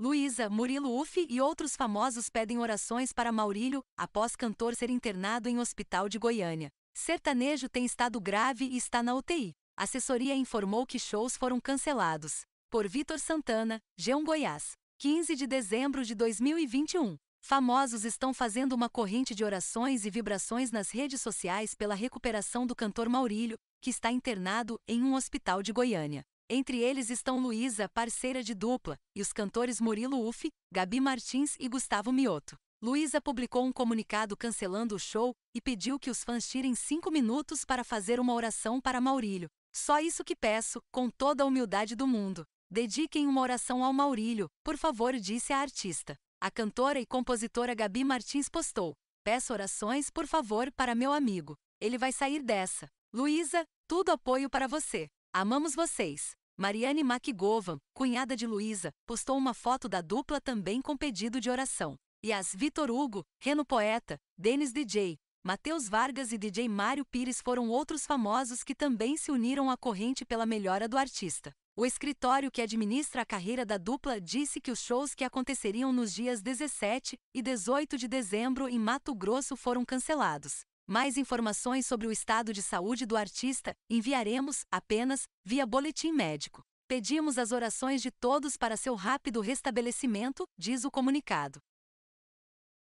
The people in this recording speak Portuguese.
Luísa, Murilo Ufi e outros famosos pedem orações para Maurílio, após cantor ser internado em hospital de Goiânia. Sertanejo tem estado grave e está na UTI. Assessoria informou que shows foram cancelados. Por Vitor Santana, Geão Goiás. 15 de dezembro de 2021. Famosos estão fazendo uma corrente de orações e vibrações nas redes sociais pela recuperação do cantor Maurílio, que está internado em um hospital de Goiânia. Entre eles estão Luísa, parceira de dupla, e os cantores Murilo Uff, Gabi Martins e Gustavo Mioto. Luísa publicou um comunicado cancelando o show e pediu que os fãs tirem cinco minutos para fazer uma oração para Maurílio. Só isso que peço, com toda a humildade do mundo. Dediquem uma oração ao Maurílio, por favor, disse a artista. A cantora e compositora Gabi Martins postou: Peço orações, por favor, para meu amigo. Ele vai sair dessa. Luísa, tudo apoio para você. Amamos vocês. Mariane McGovan, cunhada de Luísa, postou uma foto da dupla também com pedido de oração. E as Vitor Hugo, Reno Poeta, Denis DJ, Matheus Vargas e DJ Mário Pires foram outros famosos que também se uniram à corrente pela melhora do artista. O escritório que administra a carreira da dupla disse que os shows que aconteceriam nos dias 17 e 18 de dezembro em Mato Grosso foram cancelados. Mais informações sobre o estado de saúde do artista enviaremos apenas via boletim médico. Pedimos as orações de todos para seu rápido restabelecimento, diz o comunicado.